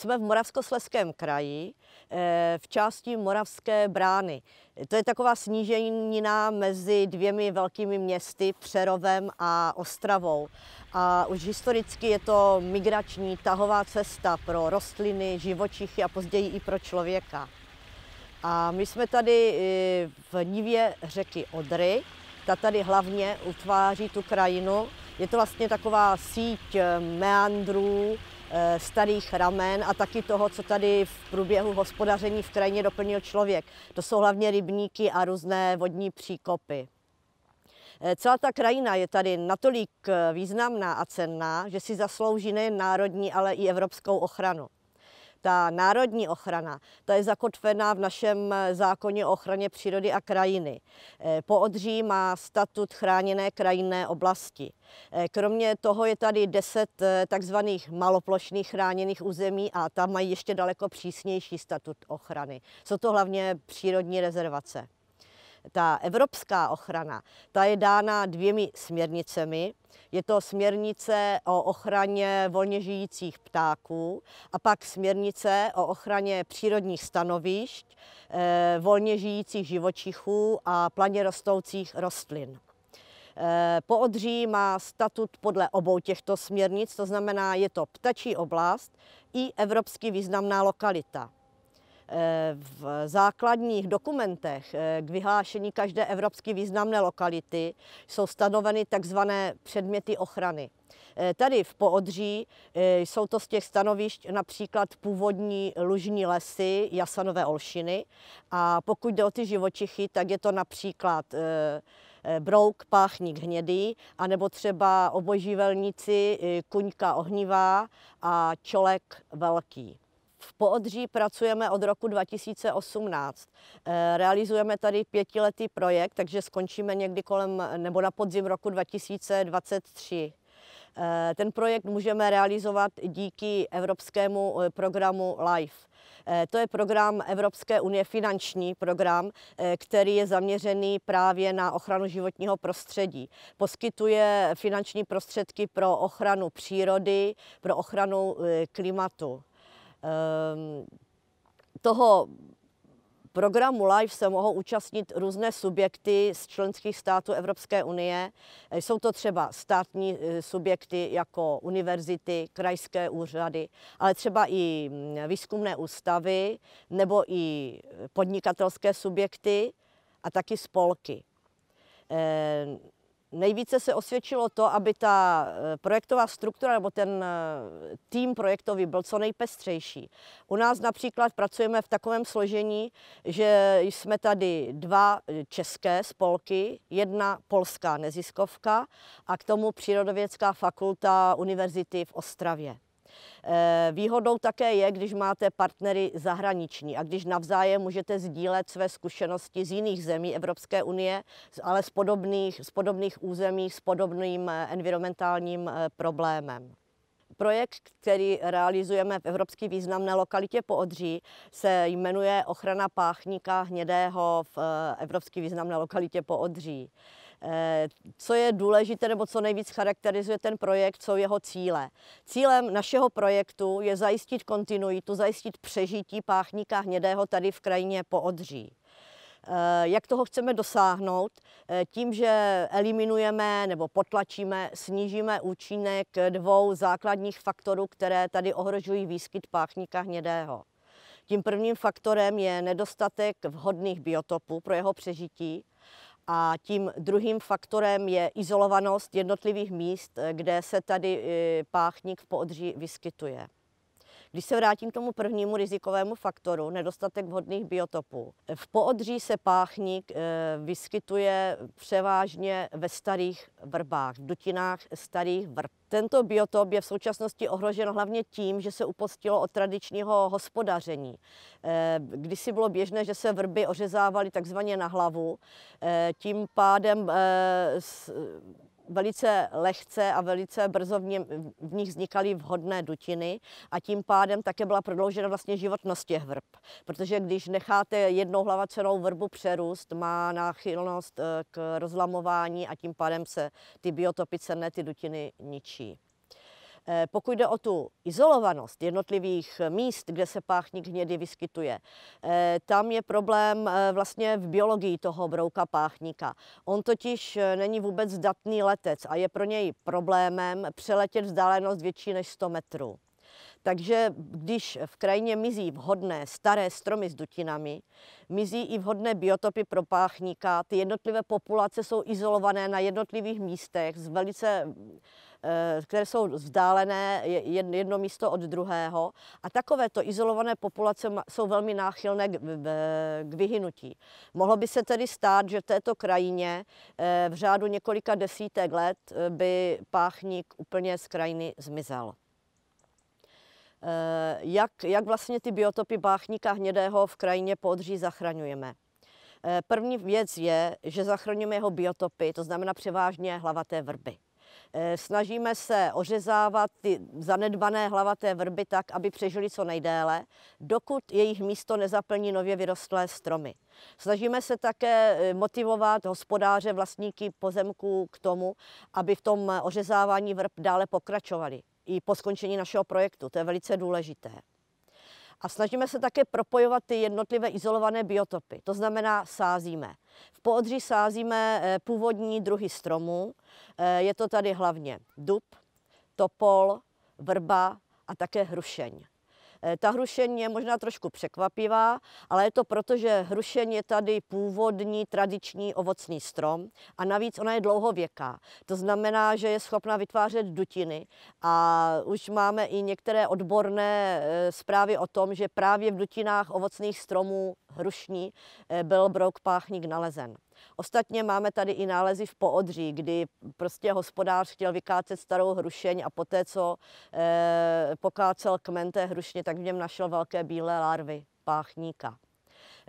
jsme v Moravskosleském kraji, eh, v části Moravské brány. To je taková sníženina mezi dvěmi velkými městy, Přerovem a Ostravou. A už historicky je to migrační tahová cesta pro rostliny, živočichy a později i pro člověka. A my jsme tady eh, v nivě řeky Odry, ta tady hlavně utváří tu krajinu. Je to vlastně taková síť eh, meandrů, Eh, starých ramen a taky toho, co tady v průběhu hospodaření v krajině doplnil člověk. To jsou hlavně rybníky a různé vodní příkopy. Eh, celá ta krajina je tady natolik eh, významná a cenná, že si zaslouží nejen národní, ale i evropskou ochranu. Ta národní ochrana, ta je zakotvená v našem eh, zákoně o ochraně přírody a krajiny. Eh, Poodří má statut chráněné krajinné oblasti. Eh, kromě toho je tady 10 takzvaných maloplošných chráněných území a tam mají ještě daleko přísnější statut ochrany. Jsou to hlavně přírodní rezervace ta evropská ochrana, ta je dána dvěmi směrnicemi. Je to směrnice o ochraně volně žijících ptáků a pak směrnice o ochraně přírodních stanovišť, eh, volně žijících živočichů a planě rostoucích rostlin. Eh, poodří má statut podle obou těchto směrnic, to znamená, je to ptačí oblast i evropsky významná lokalita. Eh, v základních dokumentech eh, k vyhlášení každé evropsky významné lokality jsou stanoveny tzv. předměty ochrany. Eh, tady v Poodří jsou to z těch stanovišť například původní lužní lesy, jasanové olšiny a pokud jde o ty živočichy, tak je to například brouk, páchník hnědý, anebo třeba obojživelníci kuňka ohnivá a čolek velký. V Poodří pracujeme od roku 2018. Eh, realizujeme tady pětiletý projekt, takže skončíme někdy kolem nebo na podzim roku 2023. Eh, ten projekt můžeme realizovat díky evropskému eh, programu LIFE. To je program Evropské unie, finanční program, který je zaměřený právě na ochranu životního prostředí. Poskytuje finanční prostředky pro ochranu přírody, pro ochranu klimatu. Ehm, toho programu LIFE se mohou účastnit různé subjekty z členských států Evropské unie. Jsou to třeba státní eh, subjekty jako univerzity, krajské úřady, ale třeba i mm, výzkumné ústavy nebo i podnikatelské subjekty a taky spolky. Ehm, Nejvíce se osvědčilo to, aby ta eh, projektová struktura nebo ten eh, tým projektový byl co nejpestřejší. U nás například pracujeme v takovém složení, že jsme tady dva eh, české spolky, jedna polská neziskovka a k tomu Přírodovědská fakulta Univerzity v Ostravě. Eh, výhodou také je, když máte partnery zahraniční a když navzájem můžete sdílet své zkušenosti z jiných zemí Evropské unie, ale z podobných, z podobných území s podobným eh, environmentálním eh, problémem projekt, který realizujeme v Evropské významné lokalitě po Odří, se jmenuje Ochrana páchníka hnědého v Evropské významné lokalitě po Odří. Eh, co je důležité nebo co nejvíc charakterizuje ten projekt, jsou jeho cíle. Cílem našeho projektu je zajistit kontinuitu, zajistit přežití páchníka hnědého tady v krajině po Odří. Eh, jak toho chceme dosáhnout? Eh, tím, že eliminujeme nebo potlačíme, snížíme účinek dvou základních faktorů, které tady ohrožují výskyt páchníka hnědého. Tím prvním faktorem je nedostatek vhodných biotopů pro jeho přežití a tím druhým faktorem je izolovanost jednotlivých míst, eh, kde se tady eh, páchník v poodří vyskytuje. Když se vrátím k tomu prvnímu rizikovému faktoru, nedostatek vhodných biotopů. V poodří se páchník eh, vyskytuje převážně ve starých vrbách, v dutinách starých vrb. Tento biotop je v současnosti ohrožen hlavně tím, že se upostilo od tradičního hospodaření. Eh, kdysi bylo běžné, že se vrby ořezávaly takzvaně na hlavu, eh, tím pádem velice lehce a velice brzo v, ně, v nich vznikaly vhodné dutiny a tím pádem také byla prodloužena vlastně životnost těch vrb. Protože když necháte jednou hlavacenou vrbu přerůst, má náchylnost eh, k rozlamování a tím pádem se ty biotopy cenné, ty dutiny ničí. Eh, pokud jde o tu izolovanost jednotlivých eh, míst, kde se páchník hnědy vyskytuje, eh, tam je problém vlastně v biologii toho brouka páchníka. On totiž není vůbec zdatný letec a je pro něj problémem přeletět vzdálenost větší než 100 metrů. Takže když v krajině mizí vhodné staré stromy s dutinami, mizí i vhodné biotopy pro páchníka, ty jednotlivé populace jsou izolované na jednotlivých místech, z velice, eh, které jsou vzdálené jedno místo od druhého. A takovéto izolované populace jsou velmi náchylné k vyhynutí. Mohlo by se tedy stát, že v této krajině eh, v řádu několika desítek let eh, by páchník úplně z krajiny zmizel. Eh, jak, jak vlastně ty biotopy báchníka hnědého v krajině podří zachraňujeme. Eh, první věc je, že zachraňujeme jeho biotopy, to znamená převážně hlavaté vrby. Eh, snažíme se ořezávat ty zanedbané hlavaté vrby tak, aby přežili co nejdéle, dokud jejich místo nezaplní nově vyrostlé stromy. Snažíme se také motivovat hospodáře, vlastníky pozemků k tomu, aby v tom ořezávání vrb dále pokračovali i po skončení našeho projektu. To je velice důležité. A snažíme se také propojovat ty jednotlivé izolované biotopy. To znamená, sázíme. V poodří sázíme eh, původní druhy stromů. Eh, je to tady hlavně dub, topol, vrba a také hrušeň. Eh, ta hrušení je možná trošku překvapivá, ale je to proto, že hrušen je tady původní tradiční ovocný strom a navíc ona je dlouhověká. To znamená, že je schopna vytvářet dutiny a už máme i některé odborné eh, zprávy o tom, že právě v dutinách ovocných stromů hrušní eh, byl brouk páchník nalezen. Ostatně máme tady i nálezy v Poodří, kdy prostě hospodář chtěl vykácet starou hrušeň a poté, co eh, pokácel kmen té hrušně, tak v něm našel velké bílé larvy páchníka.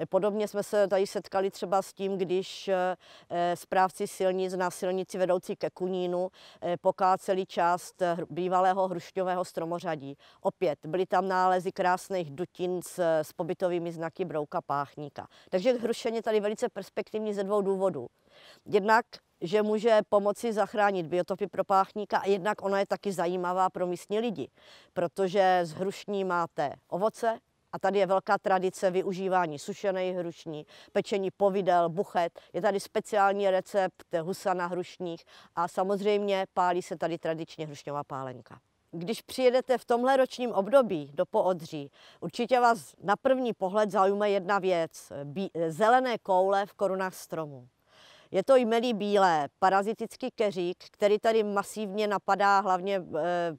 Podobně jsme se tady setkali třeba s tím, když eh, eh, správci silnic na silnici vedoucí ke Kunínu eh, pokáceli část bývalého hrušťového stromořadí. Opět byly tam nálezy krásných dutin s, s pobytovými znaky brouka páchníka. Takže hrušeně tady velice perspektivní ze dvou důvodů. Jednak že může pomoci zachránit biotopy pro páchníka a jednak ona je taky zajímavá pro místní lidi, protože z hrušní máte ovoce, a tady je velká tradice využívání sušené hrušní, pečení povidel, buchet. Je tady speciální recept husa na hrušních a samozřejmě pálí se tady tradičně hrušňová pálenka. Když přijedete v tomhle ročním období do Poodří, určitě vás na první pohled zaujme jedna věc. Bí- zelené koule v korunách stromů. Je to jmelý bílé, parazitický keřík, který tady masivně napadá hlavně e,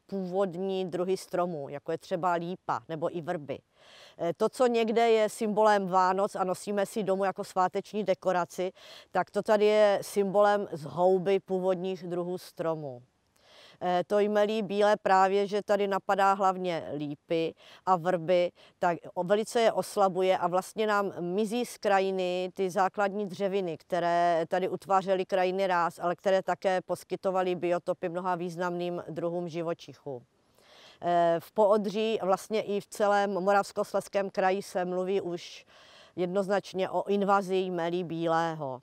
původní druhy stromů, jako je třeba lípa nebo i vrby. Eh, to, co někde je symbolem Vánoc a nosíme si domů jako sváteční dekoraci, tak to tady je symbolem zhouby původních druhů stromů. Eh, to jmelí bílé právě, že tady napadá hlavně lípy a vrby, tak velice je oslabuje a vlastně nám mizí z krajiny ty základní dřeviny, které tady utvářely krajiny ráz, ale které také poskytovaly biotopy mnoha významným druhům živočichů. Eh, v Poodří, vlastně i v celém Moravskosleském kraji se mluví už jednoznačně o invazi jmelí bílého.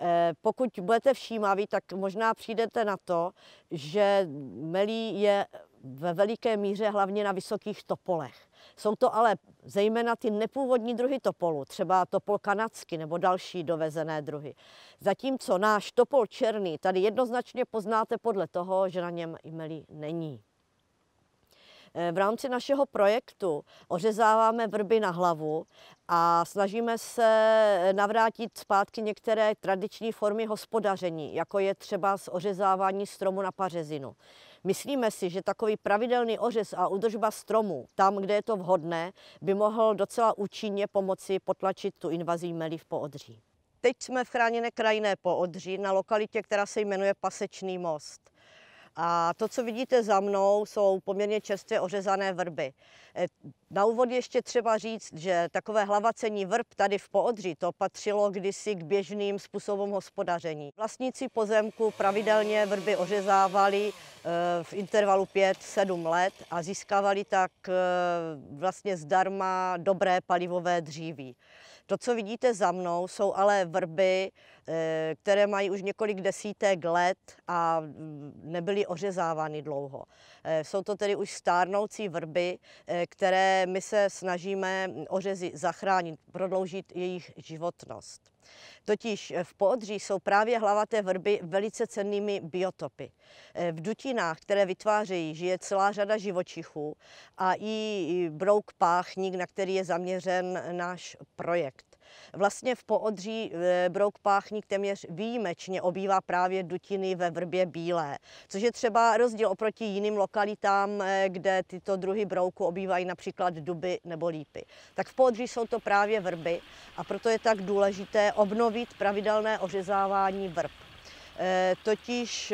Eh, pokud budete všímaví, tak možná přijdete na to, že melí je ve veliké míře hlavně na vysokých topolech. Jsou to ale zejména ty nepůvodní druhy topolu, třeba topol kanadsky nebo další dovezené druhy. Zatímco náš topol černý tady jednoznačně poznáte podle toho, že na něm melí není. Eh, v rámci našeho projektu ořezáváme vrby na hlavu a snažíme se navrátit zpátky některé tradiční formy hospodaření, jako je třeba z ořezávání stromu na pařezinu. Myslíme si, že takový pravidelný ořez a udržba stromu, tam, kde je to vhodné, by mohl docela účinně pomoci potlačit tu invazí meliv v poodří. Teď jsme v chráněné krajiné poodří na lokalitě, která se jmenuje Pasečný most. A to, co vidíte za mnou, jsou poměrně čerstvě ořezané vrby. E, na úvod ještě třeba říct, že takové hlavacení vrb tady v Poodří, to patřilo kdysi k běžným způsobům hospodaření. Vlastníci pozemku pravidelně vrby ořezávali e, v intervalu 5-7 let a získávali tak e, vlastně zdarma dobré palivové dříví. To, co vidíte za mnou, jsou ale vrby, eh, které mají už několik desítek let a mm, nebyly ořezávány dlouho. Eh, jsou to tedy už stárnoucí vrby, eh, které my se snažíme mm, ořezy zachránit, prodloužit jejich životnost. Totiž eh, v Podří jsou právě hlavaté vrby velice cennými biotopy. Eh, v dutinách, které vytvářejí, žije celá řada živočichů a i brouk páchník, na který je zaměřen náš projekt. Vlastně v poodří e, brouk páchník téměř výjimečně obývá právě dutiny ve vrbě bílé, což je třeba rozdíl oproti jiným lokalitám, e, kde tyto druhy brouku obývají například duby nebo lípy. Tak v poodří jsou to právě vrby a proto je tak důležité obnovit pravidelné ořezávání vrb. E, totiž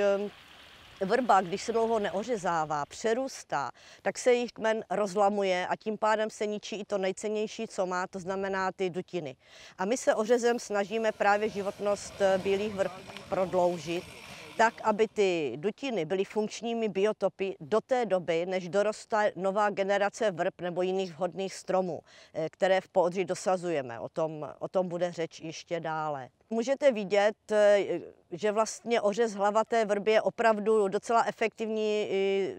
vrba, když se dlouho neořezává, přerůstá, tak se jich kmen rozlamuje a tím pádem se ničí i to nejcennější, co má, to znamená ty dutiny. A my se ořezem snažíme právě životnost eh, bílých vrb prodloužit tak, aby ty dutiny byly funkčními biotopy do té doby, než doroste nová generace vrb nebo jiných vhodných stromů, eh, které v podří dosazujeme. O tom, o tom bude řeč ještě dále můžete vidět, eh, že vlastně ořez hlavaté vrby je opravdu docela efektivní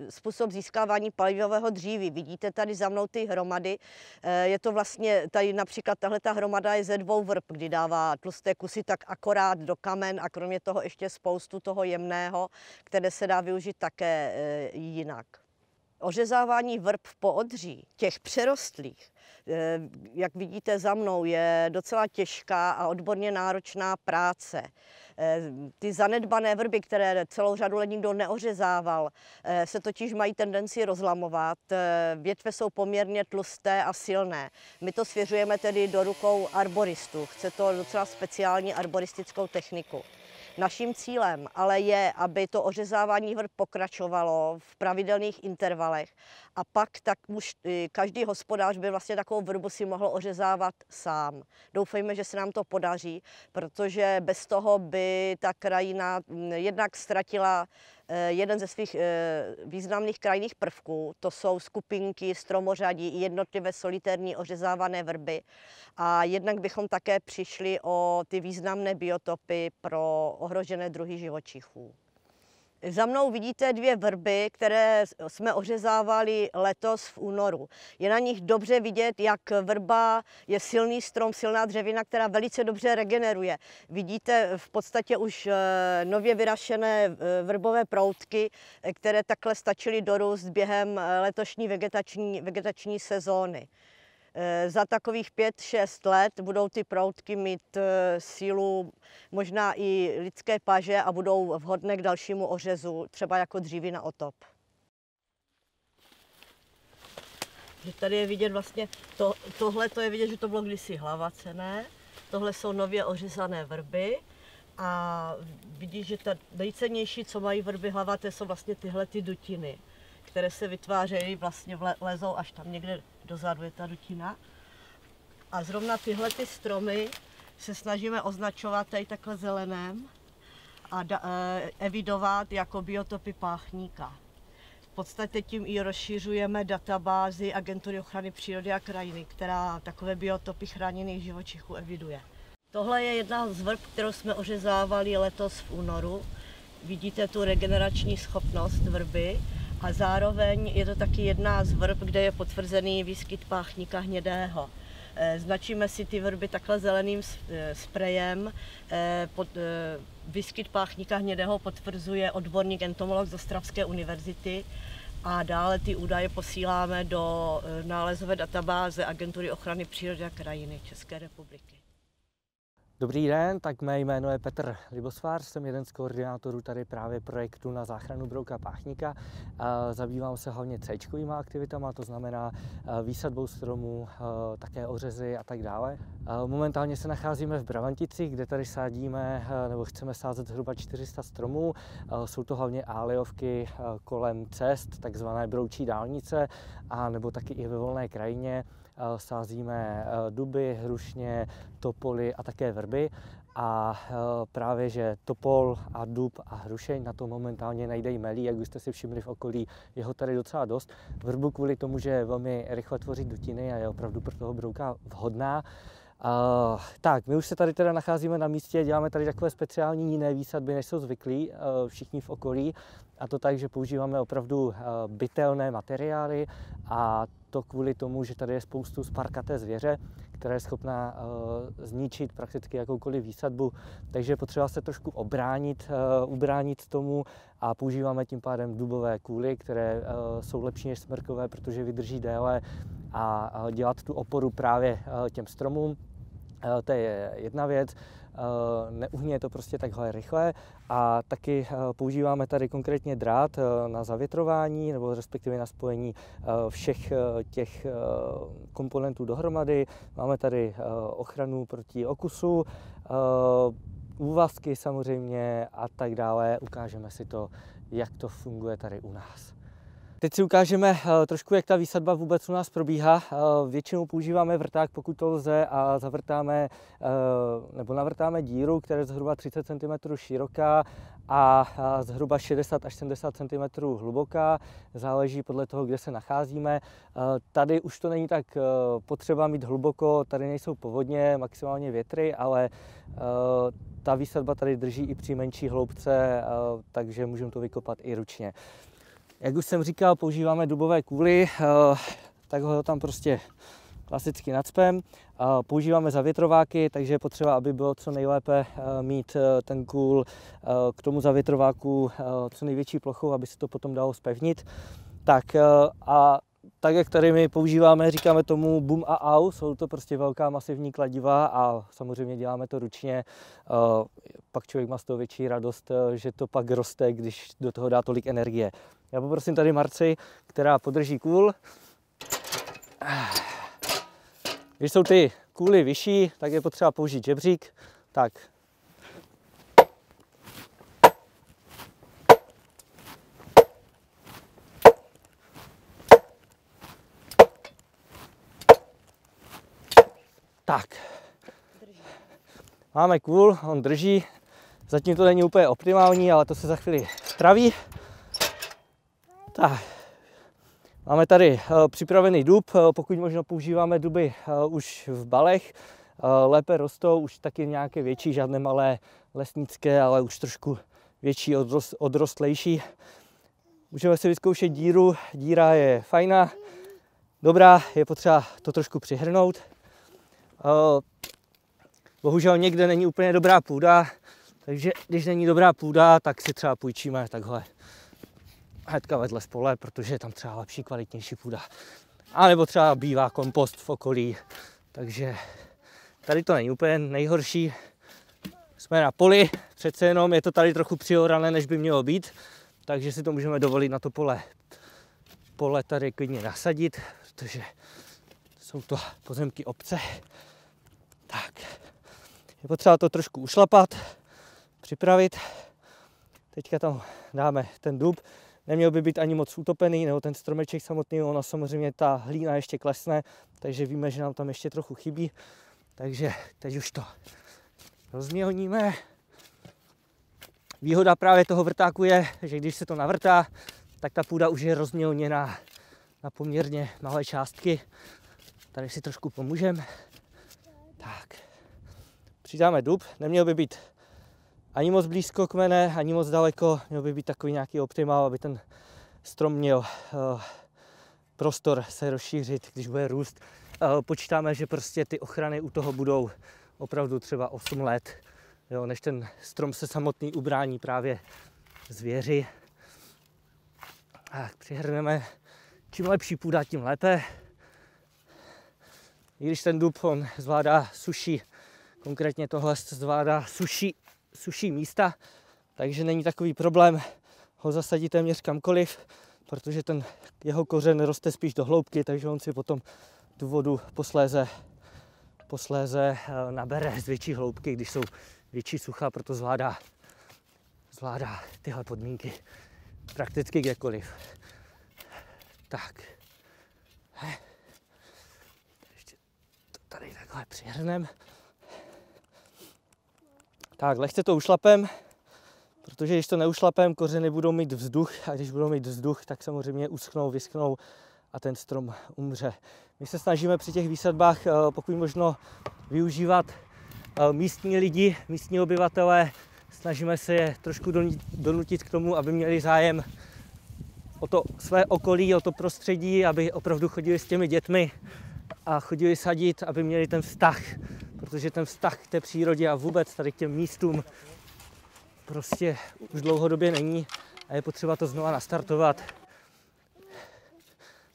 způsob získávání palivového dříví. Vidíte tady za mnou ty hromady. Eh, je to vlastně, tady například tahle ta hromada je ze dvou vrb, kdy dává tlusté kusy tak akorát do kamen a kromě toho ještě spoustu toho jemného, které se dá využít také eh, jinak ořezávání vrb po odří, těch přerostlých, eh, jak vidíte za mnou, je docela těžká a odborně náročná práce. Eh, ty zanedbané vrby, které celou řadu let nikdo neořezával, eh, se totiž mají tendenci rozlamovat. Větve jsou poměrně tlusté a silné. My to svěřujeme tedy do rukou arboristů. Chce to docela speciální arboristickou techniku. Naším cílem ale je, aby to ořezávání hrb pokračovalo v pravidelných intervalech a pak tak už eh, každý hospodář by vlastně takovou vrbu si mohl ořezávat sám. Doufejme, že se nám to podaří, protože bez toho by ta krajina mm, jednak ztratila Eh, jeden ze svých eh, významných krajních prvků. To jsou skupinky, stromořadí, jednotlivé solitérní ořezávané vrby. A jednak bychom také přišli o ty významné biotopy pro ohrožené druhy živočichů. Za mnou vidíte dvě vrby, které jsme ořezávali letos v únoru. Je na nich dobře vidět, jak vrba je silný strom, silná dřevina, která velice dobře regeneruje. Vidíte v podstatě už eh, nově vyrašené eh, vrbové proutky, eh, které takhle stačily dorůst během letošní vegetační, vegetační sezóny. Eh, za takových 5-6 let budou ty proutky mít eh, sílu možná i lidské paže a budou vhodné k dalšímu ořezu, třeba jako dříví na otop. Že tady je vidět vlastně, to, tohle to je vidět, že to bylo kdysi hlavacené, tohle jsou nově ořezané vrby a vidíš, že ta nejcennější, co mají vrby hlavaté, jsou vlastně tyhle ty dutiny které se vytvářejí, vlastně lezou až tam někde dozadu je ta dutina. A zrovna tyhle ty stromy se snažíme označovat tady takhle zeleném a da, e, evidovat jako biotopy páchníka. V podstatě tím i rozšiřujeme databázi Agentury ochrany přírody a krajiny, která takové biotopy chráněných živočichů eviduje. Tohle je jedna z vrb, kterou jsme ořezávali letos v únoru. Vidíte tu regenerační schopnost vrby a zároveň je to taky jedna z vrb, kde je potvrzený výskyt páchníka hnědého. Eh, značíme si ty vrby takhle zeleným eh, sprejem. Eh, výskyt páchníka hnědého potvrzuje odborník entomolog z Ostravské univerzity a dále ty údaje posíláme do nálezové databáze Agentury ochrany přírody a krajiny České republiky. Dobrý den, tak mé jméno je Petr Libosvár, jsem jeden z koordinátorů tady právě projektu na záchranu brouka páchníka. Zabývám se hlavně c aktivitama, to znamená výsadbou stromů, také ořezy a tak dále. Momentálně se nacházíme v Bravantici, kde tady sádíme nebo chceme sázet zhruba 400 stromů. Jsou to hlavně áliovky kolem cest, takzvané broučí dálnice, a nebo taky i ve volné krajině. Eh, sázíme eh, duby, hrušně, topoly a také vrby. A eh, právě, že topol a dub a hrušeň na to momentálně najdej melí, jak už jste si všimli v okolí, je ho tady docela dost. Vrbu kvůli tomu, že velmi rychle tvoří dutiny a je opravdu pro toho brouka vhodná. Uh, tak, my už se tady teda nacházíme na místě, děláme tady takové speciální jiné výsadby, než jsou zvyklí uh, všichni v okolí. A to tak, že používáme opravdu uh, bytelné materiály a to kvůli tomu, že tady je spoustu sparkaté zvěře, která je schopná uh, zničit prakticky jakoukoliv výsadbu, takže potřeba se trošku obránit, uh, ubránit tomu a používáme tím pádem dubové kůly, které uh, jsou lepší než smrkové, protože vydrží déle a dělat tu oporu právě těm stromům. To je jedna věc. Eh, neuhně to prostě takhle rychle a taky eh, používáme tady konkrétně drát eh, na zavětrování nebo respektive na spojení všech těch komponentů dohromady. Máme tady ochranu proti okusu, úvazky samozřejmě a tak dále. Ukážeme si to, jak to funguje tady u nás. Teď si ukážeme eh, trošku, jak ta výsadba vůbec u nás probíhá. Eh, většinou používáme vrták, pokud to lze, a zavrtáme eh, nebo navrtáme díru, která je zhruba 30 cm široká a zhruba 60 až 70 cm hluboká. Záleží podle toho, kde se nacházíme. Tady už to není tak potřeba mít hluboko, tady nejsou povodně, maximálně větry, ale ta výsadba tady drží i při menší hloubce, takže můžeme to vykopat i ručně. Jak už jsem říkal, používáme dubové kůly, eh, tak ho tam prostě klasicky nadspem. Eh, používáme zavětrováky, takže je potřeba, aby bylo co nejlépe eh, mít ten kůl k tomu zavětrováku co největší plochou, aby se to potom dalo spevnit. Tak a tak, jak tady my používáme, říkáme tomu boom a au, jsou to prostě velká masivní kladiva a samozřejmě děláme to ručně. Eh, pak člověk má z toho větší radost, eh, že to pak roste, když do toho dá tolik energie. Já poprosím tady Marci, která podrží kůl. Když jsou ty kůly vyšší, tak je potřeba použít žebřík. Tak, Tak. Máme kůl, on drží. Zatím to není úplně optimální, ale to se za chvíli straví. Tak. Máme tady eh, připravený dub, eh, pokud možno používáme duby eh, už v balech. Lépe rostou už taky nějaké větší, žádné malé lesnické, ale už trošku větší, odrostlejší. Můžeme si vyzkoušet díru, díra je fajná, dobrá, je potřeba to trošku přihrnout. Eh, bohužel někde není úplně dobrá půda, takže když není dobrá půda, tak si třeba půjčíme takhle hnedka vedle spole, protože je tam třeba lepší, kvalitnější půda. A nebo třeba bývá kompost v okolí, takže tady to není úplně nejhorší. Jsme na poli, přece jenom je to tady trochu přiorané, než by mělo být, takže si to můžeme dovolit na to pole. Pole tady klidně nasadit, protože jsou to pozemky obce. Tak, je potřeba to trošku ušlapat, připravit. Teďka tam dáme ten dub. Neměl by být ani moc utopený, nebo ten stromeček samotný, ona samozřejmě ta hlína ještě klesne, takže víme, že nám tam ještě trochu chybí. Takže teď už to rozmělníme. Výhoda právě toho vrtáku je, že když se to navrtá, tak ta půda už je rozmělněná na poměrně malé částky. Tady si trošku pomůžeme. Tak, přidáme dub, neměl by být ani moc blízko kmene, ani moc daleko, měl by být takový nějaký optimál, aby ten strom měl uh, prostor se rozšířit, když bude růst. Uh, počítáme, že prostě ty ochrany u toho budou opravdu třeba 8 let, jo, než ten strom se samotný ubrání právě zvěři. Tak přihrneme, čím lepší půda, tím lépe. I když ten dub on zvládá suší, konkrétně tohle zvládá suší, suší místa, takže není takový problém ho zasadit téměř kamkoliv, protože ten jeho kořen roste spíš do hloubky, takže on si potom tu vodu posléze, posléze eh, nabere z větší hloubky, když jsou větší sucha, proto zvládá, zvládá tyhle podmínky prakticky kdekoliv. Tak tady takhle přihrnem. Tak, lehce to ušlapem, protože když to neušlapem, kořeny budou mít vzduch a když budou mít vzduch, tak samozřejmě uschnou, vysknou a ten strom umře. My se snažíme při těch výsadbách eh, pokud možno využívat eh, místní lidi, místní obyvatele, snažíme se je trošku donutit k tomu, aby měli zájem o to své okolí, o to prostředí, aby opravdu chodili s těmi dětmi a chodili sadit, aby měli ten vztah, protože ten vztah k té přírodě a vůbec tady k těm místům prostě už dlouhodobě není a je potřeba to znova nastartovat.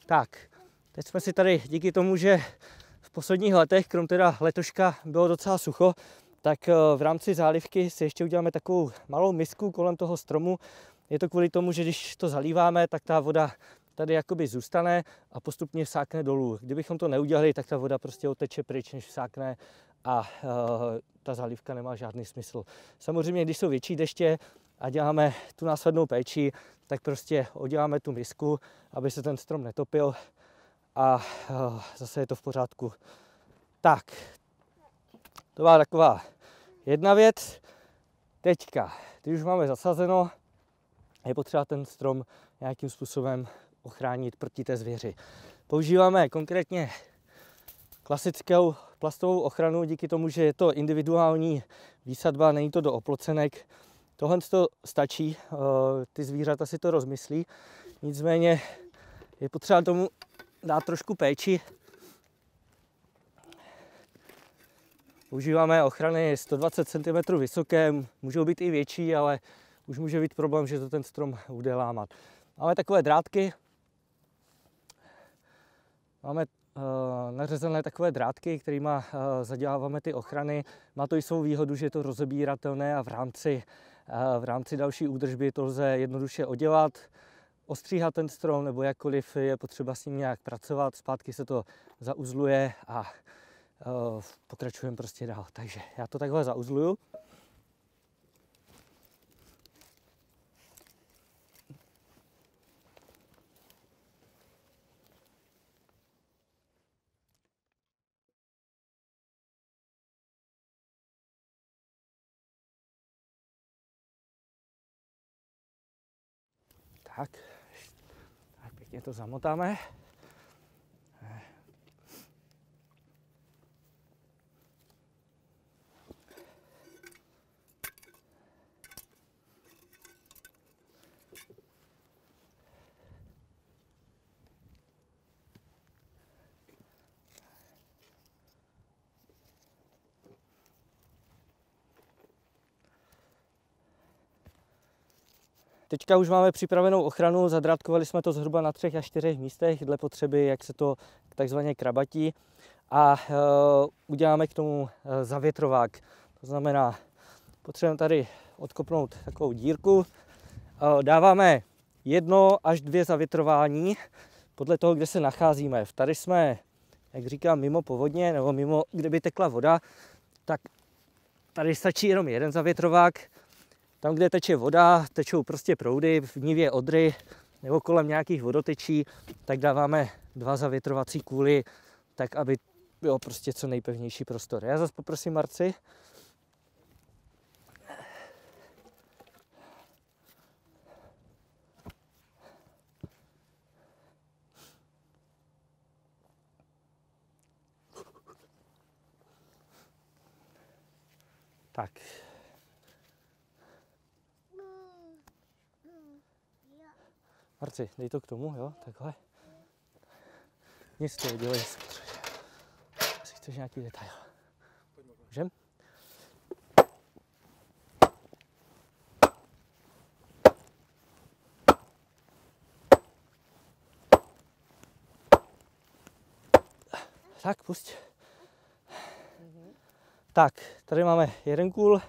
Tak, teď jsme si tady díky tomu, že v posledních letech, krom teda letoška, bylo docela sucho, tak eh, v rámci zálivky si ještě uděláme takovou malou misku kolem toho stromu. Je to kvůli tomu, že když to zalíváme, tak ta voda tady jakoby zůstane a postupně sákne dolů. Kdybychom to neudělali, tak ta voda prostě oteče pryč, než sákne a uh, ta zálivka nemá žádný smysl. Samozřejmě, když jsou větší deště a děláme tu následnou péči, tak prostě oděláme tu misku, aby se ten strom netopil a uh, zase je to v pořádku. Tak, to byla taková jedna věc. Teďka, když už máme zasazeno, je potřeba ten strom nějakým způsobem ochránit proti té zvěři. Používáme konkrétně klasickou plastovou ochranu díky tomu, že je to individuální výsadba, není to do oplocenek. Tohle to stačí, eh, ty zvířata si to rozmyslí. Nicméně je potřeba tomu dát trošku péči. Používáme ochrany 120 cm vysoké, můžou být i větší, ale už může být problém, že to ten strom bude lámat. Máme takové drátky, Máme eh, nařezané takové drátky, kterými eh, zaděláváme ty ochrany. Má to i svou výhodu, že je to rozebíratelné a v rámci, eh, v rámci další údržby to lze jednoduše odělat, ostříhat ten strom nebo jakkoliv je potřeba s ním nějak pracovat. Zpátky se to zauzluje a pokračujeme prostě dál. Takže já to takhle zauzluju. Tak, tak pěkně to zamotáme. Teďka už máme připravenou ochranu, zadrátkovali jsme to zhruba na třech a čtyřech místech dle potřeby, jak se to takzvaně krabatí a e, uděláme k tomu eh, zavětrovák. To znamená, potřebujeme tady odkopnout takovou dírku, e, dáváme jedno až dvě zavětrování podle toho, kde se nacházíme. Tady jsme, jak říkám, mimo povodně nebo mimo, kde by tekla voda, tak tady stačí jenom jeden zavětrovák, tam, kde teče voda, tečou prostě proudy, v nivě odry nebo kolem nějakých vodotečí, tak dáváme dva zavětrovací kůly, tak aby bylo prostě co nejpevnější prostor. Já zase poprosím Marci. Tak, Marci, dej to k tomu, jo, takhle. Nic to udělej, jestli chceš nějaký detail. Můžem? Tak, pusť. Mhm. Tak, tady máme jeden kůl,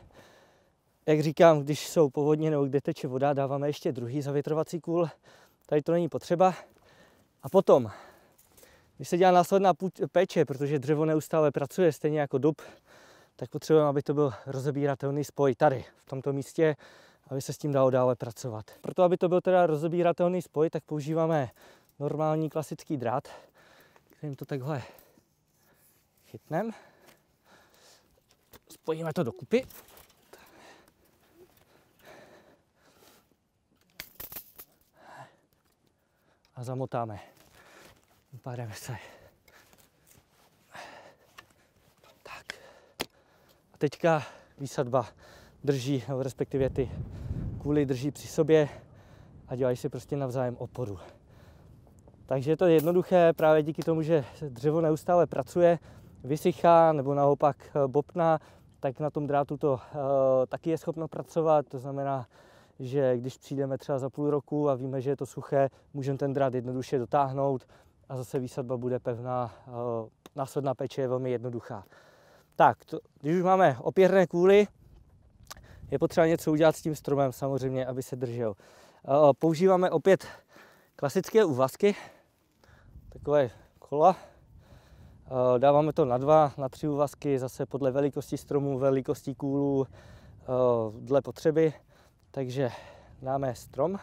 jak říkám, když jsou povodně nebo kde teče voda, dáváme ještě druhý zavětrovací kůl. Tady to není potřeba. A potom, když se dělá následná péče, protože dřevo neustále pracuje, stejně jako dub, tak potřebujeme, aby to byl rozebíratelný spoj tady, v tomto místě, aby se s tím dalo dále pracovat. Proto, aby to byl teda rozebíratelný spoj, tak používáme normální klasický drát, kterým to takhle chytneme. Spojíme to dokupy. a zamotáme. Páreme se. Tak. A teďka výsadba drží, nebo respektive ty kůly drží při sobě a dělají si prostě navzájem oporu. Takže je to jednoduché právě díky tomu, že dřevo neustále pracuje, vysychá nebo naopak eh, bopná, tak na tom drátu to uh, taky je schopno pracovat, to znamená že když přijdeme třeba za půl roku a víme, že je to suché, můžeme ten drát jednoduše dotáhnout a zase výsadba bude pevná. Eh, následná péče je velmi jednoduchá. Tak, to, když už máme opěrné kůly, je potřeba něco udělat s tím stromem samozřejmě, aby se držel. Eh, používáme opět klasické uvazky, takové kola. Eh, dáváme to na dva, na tři uvazky, zase podle velikosti stromu, velikosti kůlů, dle potřeby. Takže dáme strom.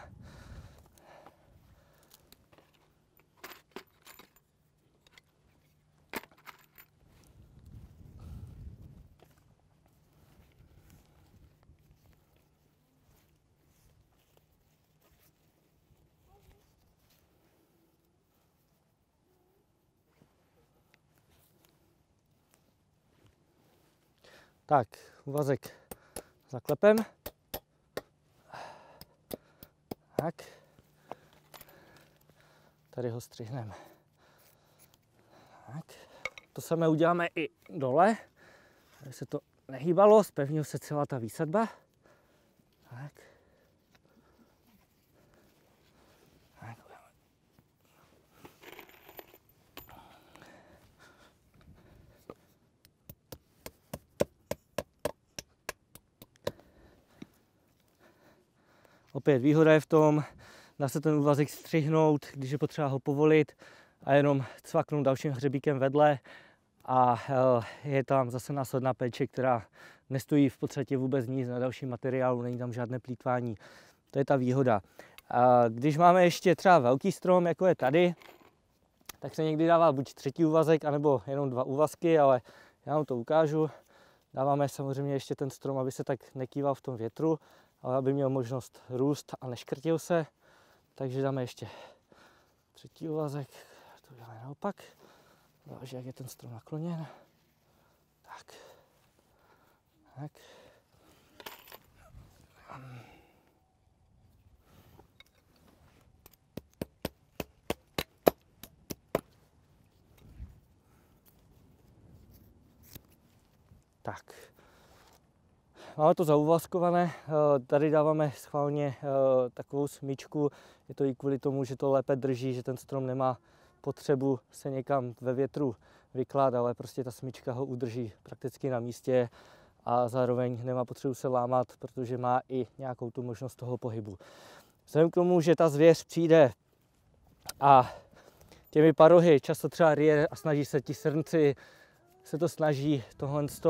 Tak, uvazek zaklepem tak. Tady ho střihneme. Tak. To samé uděláme i dole, aby se to nehýbalo, zpevnil se celá ta výsadba. Tak. opět výhoda je v tom, dá se ten úvazek střihnout, když je potřeba ho povolit a jenom cvaknout dalším hřebíkem vedle a eh, je tam zase následná péče, která nestojí v podstatě vůbec nic na dalším materiálu, není tam žádné plítvání. To je ta výhoda. A když máme ještě třeba velký strom, jako je tady, tak se někdy dává buď třetí úvazek, anebo jenom dva úvazky, ale já vám to ukážu. Dáváme samozřejmě ještě ten strom, aby se tak nekýval v tom větru ale aby měl možnost růst a neškrtil se. Takže dáme ještě třetí uvazek, to uděláme naopak. Záleží, jak je ten strom nakloněn. Tak. Tak. Tak. Máme to zauvazkované, eh, tady dáváme schválně eh, takovou smyčku, je to i kvůli tomu, že to lépe drží, že ten strom nemá potřebu se někam ve větru vykládat, ale prostě ta smyčka ho udrží prakticky na místě a zároveň nemá potřebu se lámat, protože má i nějakou tu možnost toho pohybu. Vzhledem k tomu, že ta zvěř přijde a těmi parohy často třeba rije a snaží se ti srnci, se to snaží tohle, eh,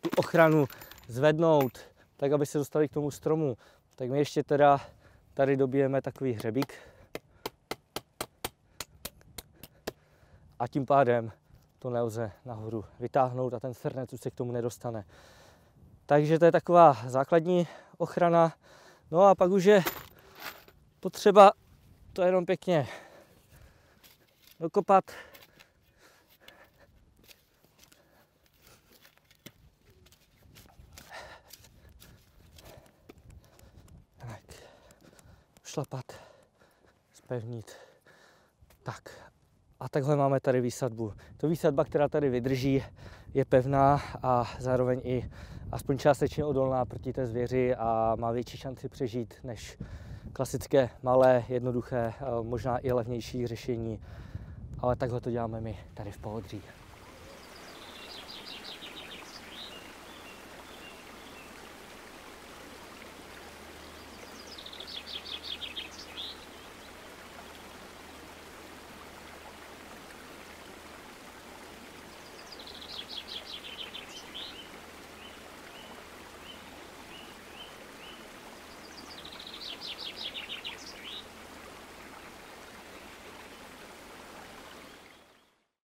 tu ochranu zvednout, tak aby se dostali k tomu stromu. Tak my ještě teda tady dobijeme takový hřebík. A tím pádem to nelze nahoru vytáhnout a ten srnec už se k tomu nedostane. Takže to je taková základní ochrana. No a pak už je potřeba to jenom pěkně dokopat šlapat, zpevnit, Tak. A takhle máme tady výsadbu. To výsadba, která tady vydrží, je pevná a zároveň i aspoň částečně odolná proti té zvěři a má větší šanci přežít než klasické, malé, jednoduché, eh, možná i levnější řešení. Ale takhle to děláme my tady v Pohodří.